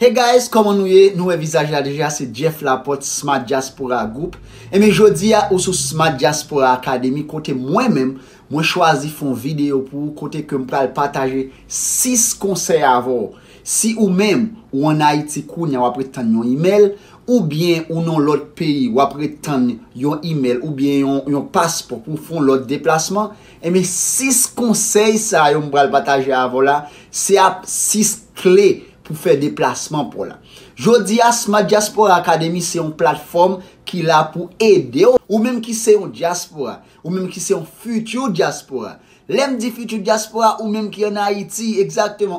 Hey guys, koman nou e? Nou e vizaje a deja se Jeff Lapote, Smart Diaspora Group. Eme jodi a ouso Smart Diaspora Academy kote mwen men mwen chwazi fon video pou kote ke m pral pataje 6 konsey avon. Si ou men ou an Aitikou nya wapre tan yon email, ou bien ou non lout peyi wapre tan yon email, ou bien yon paspo pou fon lout deplasman. Eme 6 konsey sa yon m pral pataje avon la, se ap 6 kley. pou fè deplasman pou la. Jodi a Smart Diaspora Akademi, se yon platform ki la pou edè ou, ou mèm ki se yon diaspora, ou mèm ki se yon future diaspora. Lèm di future diaspora, ou mèm ki yon Haiti,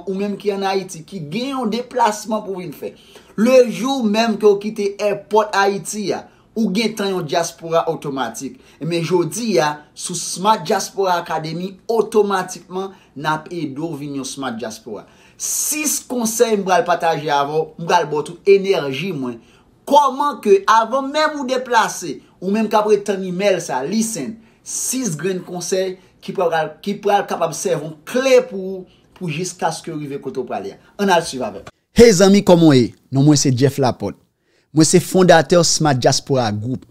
ou mèm ki yon Haiti, ki gen yon deplasman pou win fè. Le jou mèm ki ou kite airport Haiti ya, ou gen tan yon diaspora otomatik. E men jodi ya, sou Smart Diaspora Akademi, otomatikman nap edo vin yon Smart Diaspora. 6 konsey mbra l pataje avon, mbra l botou enerji mwen. Koman ke avon menm ou deplase, ou menm kapre ten imel sa, listen, 6 gren konsey ki pral kapab serve an kle pou jis kasku rive koto pral ya. An al suva ven. Hey zami, koman e? Non mwen se Jeff Lapote. Mwen se fondateur Smart Jaspura Group.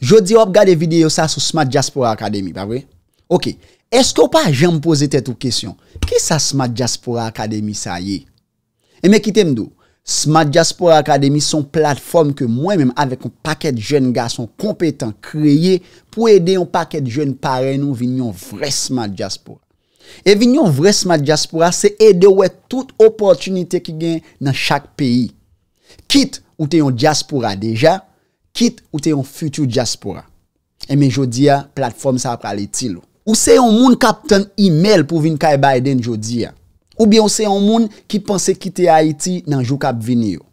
Jodi hop gade video sa sou Smart Jaspura Academy, ba vwe? Ok. Eske ou pa jen m'poze tèt ou kesyon, ki sa Smart Jaspura Akademi sa ye? Eme kitem do, Smart Jaspura Akademi son platform ke mwen menm avèk an paket jen ga son kompetant kreye pou ede an paket jen pare nou vinyon vre Smart Jaspura. E vinyon vre Smart Jaspura se ede wè tout opotunite ki gen nan chak peyi. Kit ou te yon Jaspura deja, kit ou te yon futu Jaspura. Eme jodi ya, platform sa akwa ale ti lò. Ou se yon moun kapten e-mail pou vin kay Biden jodi ya? Ou biyon se yon moun ki panse kite Haiti nan jou kap vini yo?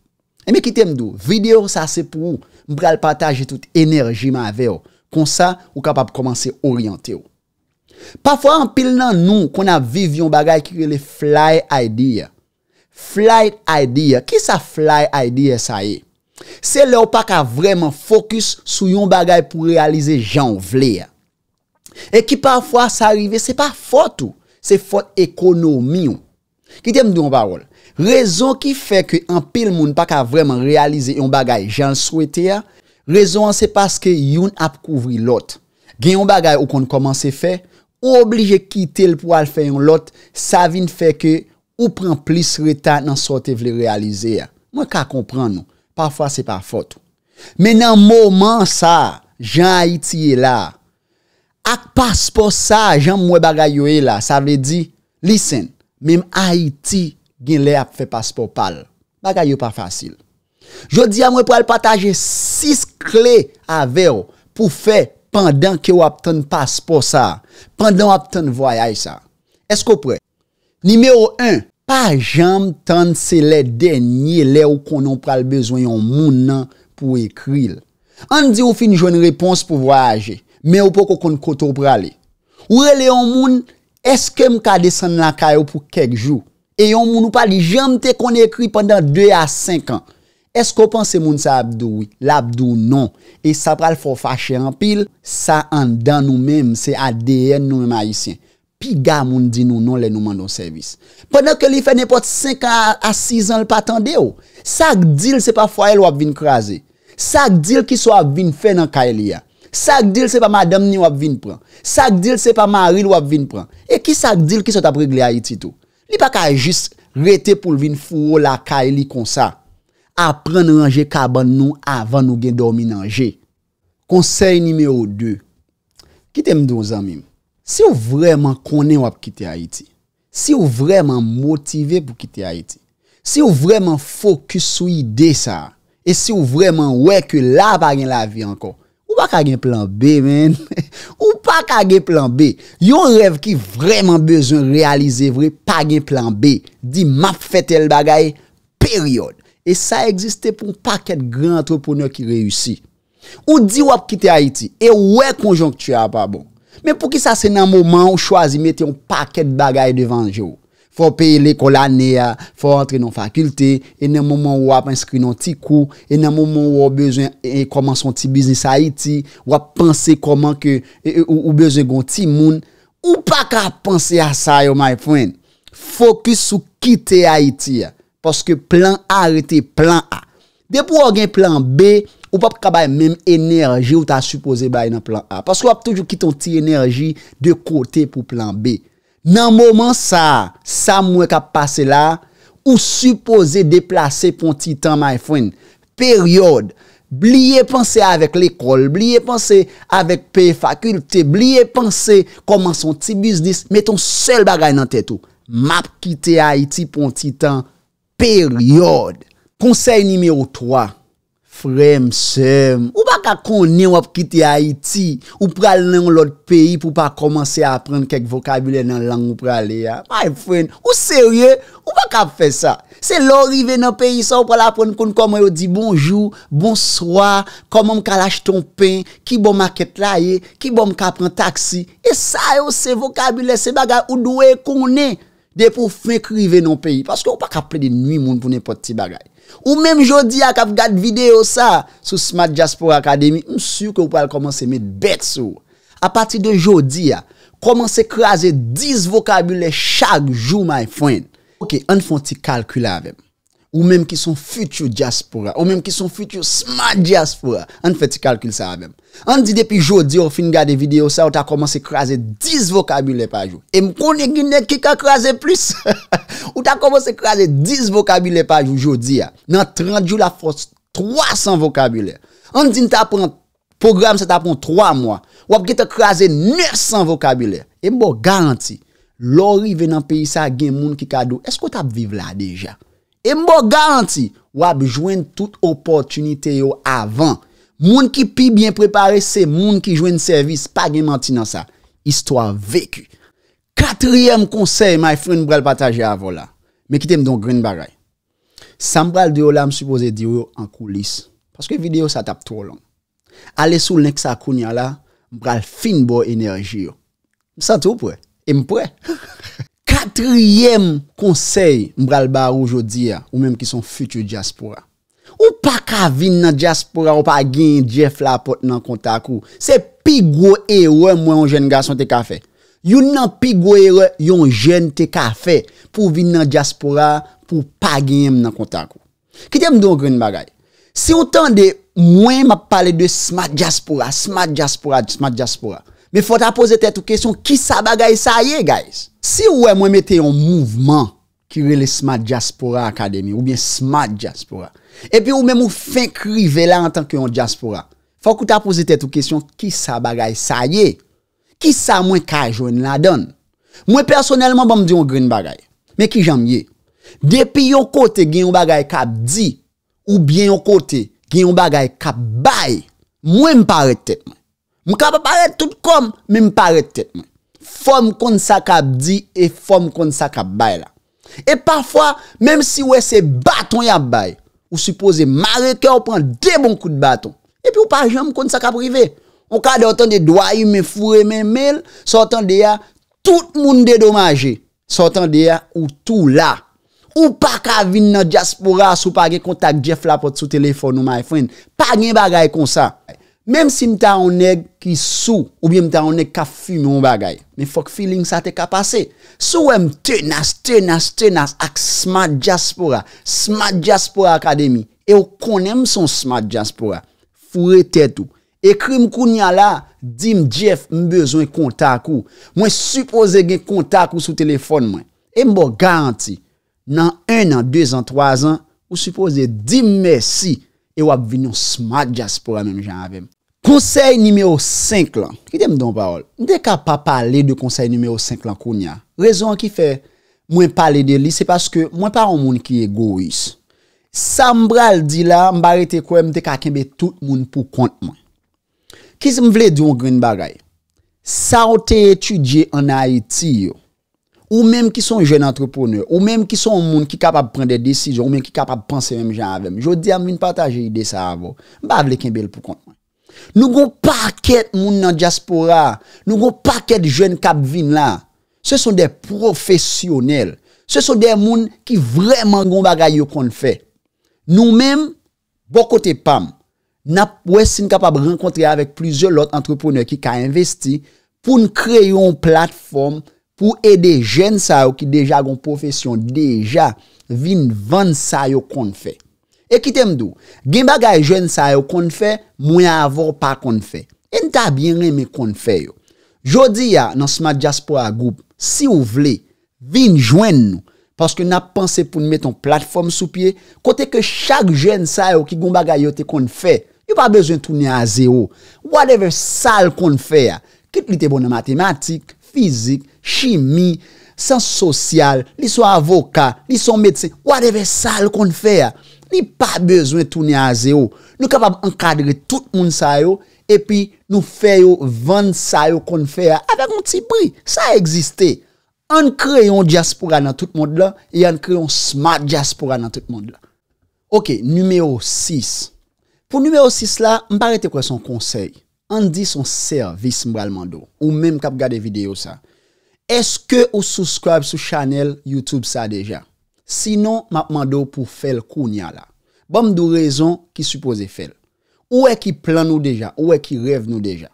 Eme kite mdou, video sa se pou mbrel pataje tout enerji ma ave yo. Kon sa, ou kapap komanse oryante yo. Pafwa an pil nan nou kon a viv yon bagay ki rele fly idea. Fly idea, ki sa fly idea sa e? Se lè ou pa ka vremen fokus sou yon bagay pou realize jan vle ya. E ki pafwa sa rive se pa fote ou. Se fote ekonomi ou. Kitem diyon parol. Rezon ki fe ke an pil moun pa ka vreman realize yon bagay jan souwete ya. Rezon an se paske yon ap kouvri lot. Gen yon bagay ou kon koman se fe. Ou oblije kite l pou al fe yon lot. Sa vin fe ke ou pren plis reta nan sote vle realize ya. Mwen ka kompran nou. Pafwa se pa fote ou. Men nan mouman sa. Jan a itiye la. A. Ak paspo sa, jam mwen bagayyo e la, sa ve di, listen, mem Haiti gen le ap fe paspo pal. Bagayyo pa fasil. Jodi a mwen pral pataje 6 kle aveo pou fe pandan ke wap ton paspo sa, pandan wap ton voyay sa. Esko pre? Nimeo 1, pa jam ton se le denye le ou konon pral bezoyon mounan pou ekwil. An di ou fi njwen repons pou voyaje? men ou pou kon kontour prale. Ou e le yon moun, eske mou ka desen lakay ou pou kek jou? E yon moun ou pali, jemte kon ekri pendant 2 a 5 an. Eske ou panse moun sa abdou? L'abdou non. E sa pral fò fache anpil, sa an dan nou men, se ADN nou men maïsien. Pi ga moun di nou non le nou mandon servis. Pendant ke li fè nepot 5 a 6 an l patande ou, sak dil se pa fwa el wap vin krasi. Sak dil ki sou ap vin fè nan kaili ya. Sak dil se pa madam ni wap vin pran. Sak dil se pa maril wap vin pran. E ki sak dil ki sot ap regle Haiti tou. Li pa ka jis rete pou vin fwo la ka e li konsa. Aprende ranger kaban nou avan nou gen dormi nanje. Konsey nimeyo 2. Kitem do zanmim. Si ou vreman konen wap kite Haiti. Si ou vreman motive pou kite Haiti. Si ou vreman fokus ou ide sa. E si ou vreman weke la bagen la vi anko. Ou ak agen plan B men, ou pa ak agen plan B, yon rev ki vreman bezon realize vre, pa agen plan B, di map fete l bagay, period. E sa egziste pou paket gran antroponeur ki reyusi. Ou di wap kite Haiti, e wè konjonktya pa bon. Men pou ki sa se nan moman ou chwazi mette yon paket bagay devan jou. Fwa peye lekola ne ya, euh, fwa rentre nan fakulte, e nan mouman wap inskri nan ti kou, e nan mouman wap bezen, e koman son ti biznis a iti, wap pense koman ke, ou bezen gon ti moun, ou pa ka pense a sa yo my friend. Fokus ou kite a iti ya, euh, paske plan A rete plan A. Depo wap gen plan B, ou pa pa kabay men enerji ou ta suppose bay nan plan A. Paske wap toujou kite ton ti enerji de kote pou plan B. Nan momen sa, sa mwen kap pase la, ou supose deplase pon titan, my friend, peryode. Bliye panse avek lekol, bliye panse avek pe fakulte, bliye panse koman son ti biznis, meton sel bagay nan tetou. Map kite Haiti pon titan, peryode. Konsey nimeyo 3. Frem sem, ou pa ka konen wap kite Haiti ou pral nan lout peyi pou pa komanse apren kek vokabile nan lang ou prale ya? My friend, ou serye, ou pa ka fe sa? Se lor ive nan peyi sa ou pa la apren koun koman yo di bonjou, bonsoi, koman mka lach ton pen, ki bon maket la ye, ki bon mka pran taksi. E sa yo se vokabile se bagay ou do e konen de pou frenk rive nan peyi. Paske ou pa ka pre de nui moun pou ne poti bagay. Ou mèm jodi a kap gade videyo sa sou Smart Jaspura Akademi, msiu ke ou pal komanse met bet sou. A pati de jodi a, komanse kraze 10 vokabule chag jou my friend. Ok, an fwant ti kalkula avèm, ou mèm ki son future Jaspura, ou mèm ki son future Smart Jaspura, an fwant ti kalkula sa avèm. An di depi jodi a ou fin gade videyo sa, ou ta komanse kraze 10 vokabule pa jou. E mkone gine ki ka kraze plus? Ou ta konvo se kraze 10 vokabile pa jou jodi ya. Nan 30 jou la fos 300 vokabile. An din ta pran program se ta pran 3 mwa. Ou ap ge te kraze 900 vokabile. E mbo garanti, lori ven nan peyi sa gen moun ki kado, esko ta ap vive la deja? E mbo garanti, ou ap joen tout opotunite yo avan. Moun ki pi bien prepare se moun ki joen servis pa gen manti nan sa. Histoire veku. Katriyem konsey my friend mbrel pataje avon la. Mekite m don green bagay. San mbrel diyo la m supose diyo yo an kulis. Paske video sa tap tro long. Ale sou lnek sa kounya la, mbrel fin bo enerji yo. M satou pre, m pre. Katriyem konsey mbrel barou jodi ya, ou menm ki son future diaspora. Ou pa ka vin nan diaspora, ou pa gen jef la pot nan kontakou. Se pi go e, ou mwen mwen jen nga sante ka fey. Yon nan pi goye yon jen te kafe pou vin nan diaspora pou pagin yon nan kontakou. Kitem donkwen bagay? Si ou tan de mwen ma pale de smart diaspora, smart diaspora, smart diaspora, me fwa ta pose tet ou kesyon ki sa bagay sa ye guys? Si ou mwen mette yon mouvman ki rele smart diaspora akademi ou bien smart diaspora epi ou mwen mwen fin krive la an tanke yon diaspora, fwa kou ta pose tet ou kesyon ki sa bagay sa ye guys? Ki sa mwen kajwen la don? Mwen personelman ban mdi yon green bagay. Men ki janm ye. Depi yon kote gen yon bagay kap di, ou bien yon kote gen yon bagay kap bay, mwen mparek tetman. Mkapa parek tout kom, men mparek tetman. Fom kon sa kap di, e fom kon sa kap bay la. E pafwa, menm si wè se baton ya bay, ou suppose mareke ou pran de bon kout baton, e pi ou pa janm kon sa kap rivey. On ka de otan de doayi men fure men mel, sotan de ya tout moun de domaje, sotan de ya ou tou la. Ou pa ka vin nan diaspora sou pa gen kontak Jeff la pot sou telefon ou my friend. Pa gen bagay kon sa. Mem si mta aneg ki sou, ou bi mta aneg ka fume ou bagay, men fok feeling sa te ka pase. Sou wèm tenas, tenas, tenas, ak Smart Diaspora, Smart Diaspora Akademi. E ou konem son Smart Diaspora. Fure tetou. Ekri m koun ya la, di m jef m bezon kontak ou. Mwen suppose gen kontak ou sou telefon mwen. E m bo garanti nan 1 an, 2 an, 3 an, m suppose di m mersi e wap vinon smart diaspora men m jan avem. Konsey nimeyo 5 lan. Ki dem don baol? M dek a pa pale de konsey nimeyo 5 lan koun ya. Rezon ki fe mwen pale de li se paske mwen pale moun ki egois. Sa m bral di la, m bare te kouem dek a kembe tout moun pou kont mwen. Kis m vle di yon gren bagay? Sa o te etudye an Haiti yo. Ou menm ki son jen entreponeur. Ou menm ki son moun ki kapab prende desizyon. Ou menm ki kapab panse menm jan avem. Jodi am vin pataje ide sa avon. M ba vle ken bel pou kontman. Nou go paket moun nan diaspora. Nou go paket jen kap vin la. Se son de profesyonel. Se son de moun ki vreman goun bagay yo kon fe. Nou menm go bon kote pam. na wè sin kapab renkontre avèk plizye lot antropone ki ka investi, pou n kreyon platform pou ede jen sa yo ki deja agon profesyon, deja vin vant sa yo kon fè. Ekite mdou, gen bagay jen sa yo kon fè, mwen avon pa kon fè. En ta bin reme kon fè yo. Jodi ya, nan Smart Jasper a Goub, si ou vle, vin jwen nou, paske nan panse pou n meton platform sou pye, kote ke chak jen sa yo ki goun bagay yo te kon fè, Pa bezwen tou ni aze yo. Whatever sal kon fè ya. Kit li te bon nan matematik, fizik, chimi, sens sosyal, li son avoka, li son medse. Whatever sal kon fè ya. Li pa bezwen tou ni aze yo. Nou kapab ankadre tout moun sa yo epi nou fè yo vant sa yo kon fè ya. Adakon ti pri. Sa existè. An kre yon diaspora nan tout moun la e an kre yon smart diaspora nan tout moun la. Ok, numeo 6. 6. Pou numero 6 la, mparete kwa son konsey. An di son servis mbralman do. Ou menm kap gade video sa. Eske ou subscribe sou chanel YouTube sa deja? Sinon, mapman do pou fel kounya la. Bwam do rezon ki suppose fel. Ou e ki plan nou deja? Ou e ki rev nou deja?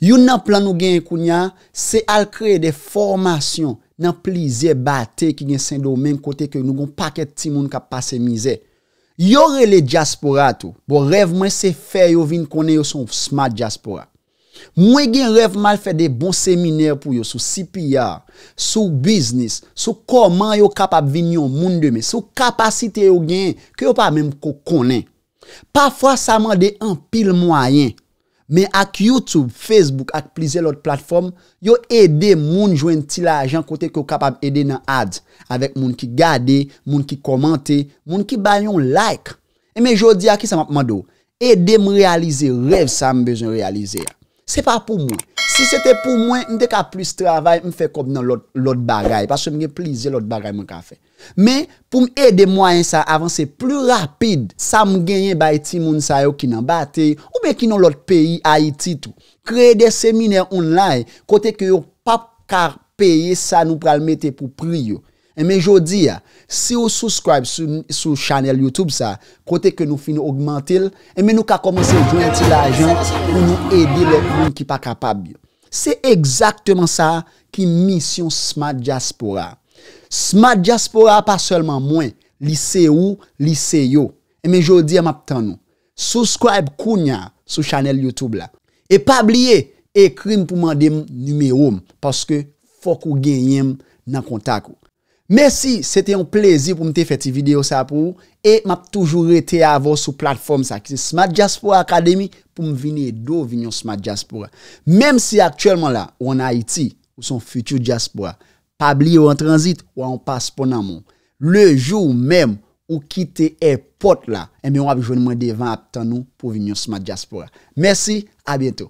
You nan plan nou genye kounya, se al kreye de formasyon nan plizye bate ki genye sendo menm kote ke nou gon paket timoun kap pase mizey. Yo rele diaspora tou, bo rev mwen se fè yo vin konen yo son smart diaspora. Mwen gen rev mwen fè de bon seminer pou yo sou CPR, sou business, sou koman yo kapap vin yo moun demen, sou kapasite yo gen, kyo pa menm konen. Pafwa sa mwen de an pil mwayen. Men ak YouTube, Facebook, ak plize lout platform, yo ede moun jwen ti la ajan kote ki yo kapab ede nan ad. Avek moun ki gade, moun ki komante, moun ki banyon like. Emen jodi aki sa mapmado, ede moun realize rev sa moun bezon realize. Se pa pou moun. Se se te pou moun, mwen de ka plize travay, mwen fekob nan lout bagay. Paso mwen ge plize lout bagay mwen ka fek. Men pou m e de mwayen sa avanse plu rapid Sa m genye bay ti moun sa yo ki nan bate Ou be ki nan lot peyi a iti tou Kreye de seminer online Kote ke yo pap kar peyi sa nou pralmete pou priyo E men jodi ya Si ou subscribe sou chanel Youtube sa Kote ke nou finou augmentil E men nou ka komanse jointi la joun Pou nou e di le moun ki pa kapab yo Se exakteman sa ki mission Smart Jaspora Smart Jaspura pa selman mwen, lise ou, lise yo. E men jodi a map tan nou, subscribe kou nya sou chanel Youtube la. E pa bliye, ekrim pou mande mou nume oum, paske fok ou genyem nan kontak ou. Mersi, sete yon plezi pou mte feti video sa pou ou, e map toujou rete avon sou platform sa ki se Smart Jaspura Akademi pou m vini do vinyon Smart Jaspura. Mem si aktuelman la, ou an Haiti, ou son futu Jaspura, pa bli ou an transit ou an pasponan moun. Le jou mèm ou kite e pot la, eme eh wap jwenn mwen devan ap tan nou pou vinyo Smajaspura. Mersi, a bieto.